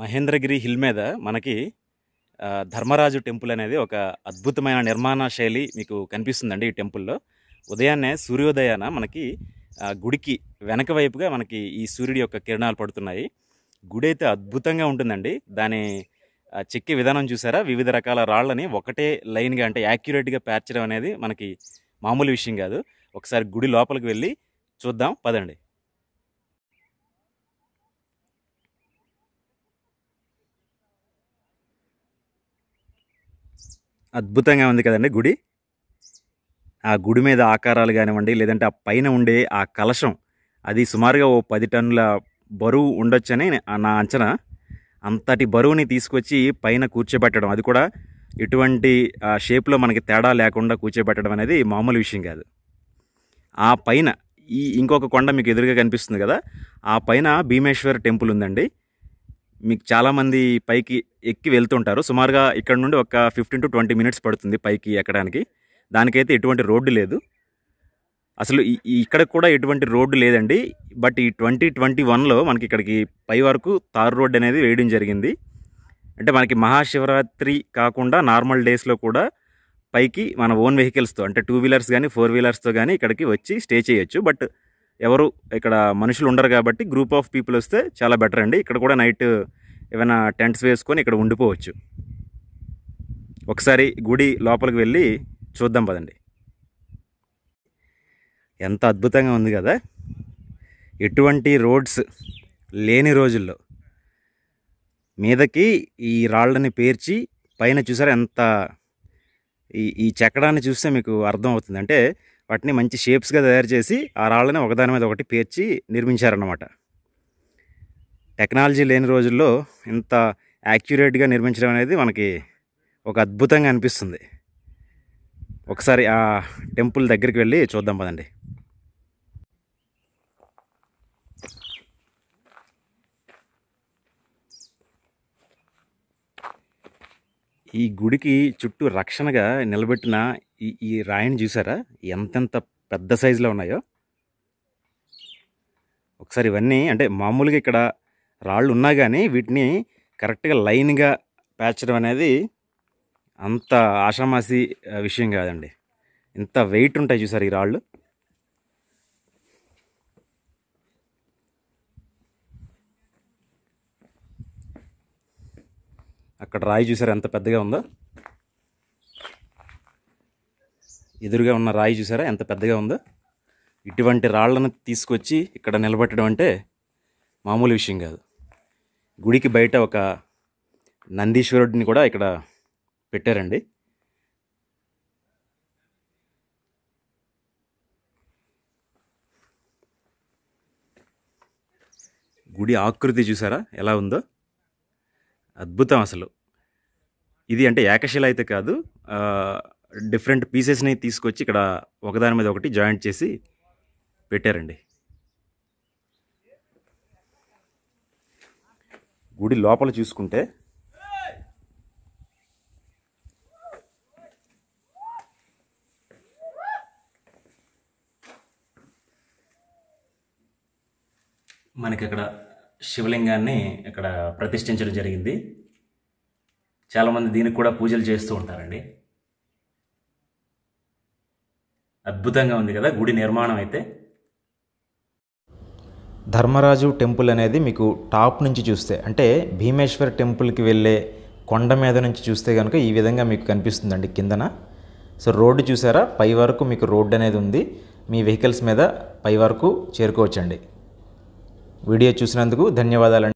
Mahendragiri hill మీద మనకి Dharmaraju temple అనేది ఒక అద్భుతమైన నిర్మాణ శైలి మీకు కనిపిస్తుందండి ఈ టెంపుల్లో ఉదయాన్నే సూర్యోదయాన మనకి గుడికి వెనక వైపుగా మనకి ఈ సూర్యుడి యొక్క కిరణాలు పడుతున్నాయి గుడి అయితే అద్భుతంగా ఉంటుందండి దాని చెక్కే విధానం చూసారా వివిధ రకాల రాళ్ళని ఒకటే లైన్గా అంటే యాక్యురేట్గా పేర్చడం అనేది మనకి మామూలు విషయం కాదు ఒకసారి గుడి లోపలికి వెళ్ళి చూద్దాం పదండి అద్భుతంగా ఉంది కదండి గుడి ఆ గుడి మీద ఆకారాలు కానివ్వండి లేదంటే ఆ పైన ఉండే ఆ కలశం అది సుమారుగా ఓ పది టన్నుల బరువు ఉండొచ్చని నా అంచనా అంతటి బరువుని తీసుకొచ్చి పైన కూర్చోబెట్టడం అది కూడా ఎటువంటి షేప్లో మనకి తేడా లేకుండా కూర్చోబెట్టడం అనేది మామూలు విషయం కాదు ఆ పైన ఈ ఇంకొక కొండ మీకు ఎదురుగా కనిపిస్తుంది కదా ఆ పైన భీమేశ్వర్ టెంపుల్ ఉందండి మీకు చాలామంది పైకి ఎక్కి వెళ్తుంటారు సుమారుగా ఇక్కడ నుండి ఒక ఫిఫ్టీన్ టు ట్వంటీ మినిట్స్ పడుతుంది పైకి ఎక్కడానికి దానికైతే ఎటువంటి రోడ్డు లేదు అసలు ఇక్కడ కూడా ఎటువంటి రోడ్డు లేదండి బట్ ఈ ట్వంటీ ట్వంటీ వన్లో మనకి ఇక్కడికి పై వరకు తారు రోడ్డు అనేది వేయడం జరిగింది అంటే మనకి మహాశివరాత్రి కాకుండా నార్మల్ డేస్లో కూడా పైకి మన ఓన్ వెహికల్స్తో అంటే టూ వీలర్స్ కానీ ఫోర్ వీలర్స్తో కానీ ఇక్కడికి వచ్చి స్టే చేయొచ్చు బట్ ఎవరు ఇక్కడ మనుషులు ఉండరు కాబట్టి గ్రూప్ ఆఫ్ పీపుల్ వస్తే చాలా బెటర్ అండి ఇక్కడ కూడా నైట్ ఏమైనా టెంట్స్ వేసుకొని ఇక్కడ ఉండిపోవచ్చు ఒకసారి గుడి లోపలికి వెళ్ళి చూద్దాం పదండి ఎంత అద్భుతంగా ఉంది కదా ఎటువంటి రోడ్స్ లేని రోజుల్లో మీదకి ఈ రాళ్ళని పేర్చి పైన చూసారా ఎంత ఈ ఈ చెక్కడాన్ని చూస్తే మీకు అర్థం అవుతుంది అంటే వాటిని మంచి షేప్స్గా తయారు చేసి ఆ రాళ్ళని ఒకదాని మీద ఒకటి పేర్చి నిర్మించారన్నమాట టెక్నాలజీ లేని రోజుల్లో ఇంత యాక్యురేట్గా నిర్మించడం అనేది మనకి ఒక అద్భుతంగా అనిపిస్తుంది ఒకసారి ఆ టెంపుల్ దగ్గరికి వెళ్ళి చూద్దాం పదండి ఈ గుడికి చుట్టూ రక్షణగా నిలబెట్టిన ఈ ఈ రాయిని చూసారా ఎంతెంత పెద్ద సైజులో ఉన్నాయో ఒకసారి ఇవన్నీ అంటే మామూలుగా ఇక్కడ రాళ్ళు ఉన్నా కానీ వీటిని కరెక్ట్గా లైన్గా పేర్చడం అనేది అంత ఆషామాసి విషయం కాదండి ఇంత వెయిట్ ఉంటాయి చూసారు ఈ రాళ్ళు అక్కడ రాయి చూసారు ఎంత పెద్దగా ఉందో ఎదురుగా ఉన్న రాయి చూసారా ఎంత పెద్దగా ఉందో ఇటువంటి రాళ్లను తీసుకొచ్చి ఇక్కడ నిలబెట్టడం అంటే మామూలు విషయం కాదు గుడికి బయట ఒక నందీశ్వరుడిని కూడా ఇక్కడ పెట్టారండి గుడి ఆకృతి చూసారా ఎలా ఉందో అద్భుతం అసలు ఇది అంటే ఏకశిల అయితే కాదు డిఫరెంట్ పీసెస్ని తీసుకొచ్చి ఇక్కడ ఒకదాని మీద ఒకటి జాయింట్ చేసి పెట్టారండి గుడి లోపల చూసుకుంటే మనకి అక్కడ శివలింగాన్ని ఇక్కడ ప్రతిష్ఠించడం జరిగింది చాలామంది దీనికి కూడా పూజలు చేస్తూ ఉంటారండి అద్భుతంగా ఉంది కదా గుడి నిర్మాణం అయితే ధర్మరాజు టెంపుల్ అనేది మీకు టాప్ నుంచి చూస్తే అంటే భీమేశ్వర్ టెంపుల్కి వెళ్ళే కొండ మీద నుంచి చూస్తే కనుక ఈ విధంగా మీకు కనిపిస్తుందండి కిందన సో రోడ్డు చూసారా పై వరకు మీకు రోడ్డు అనేది ఉంది మీ వెహికల్స్ మీద పై వరకు చేరుకోవచ్చండి వీడియో చూసినందుకు ధన్యవాదాలండి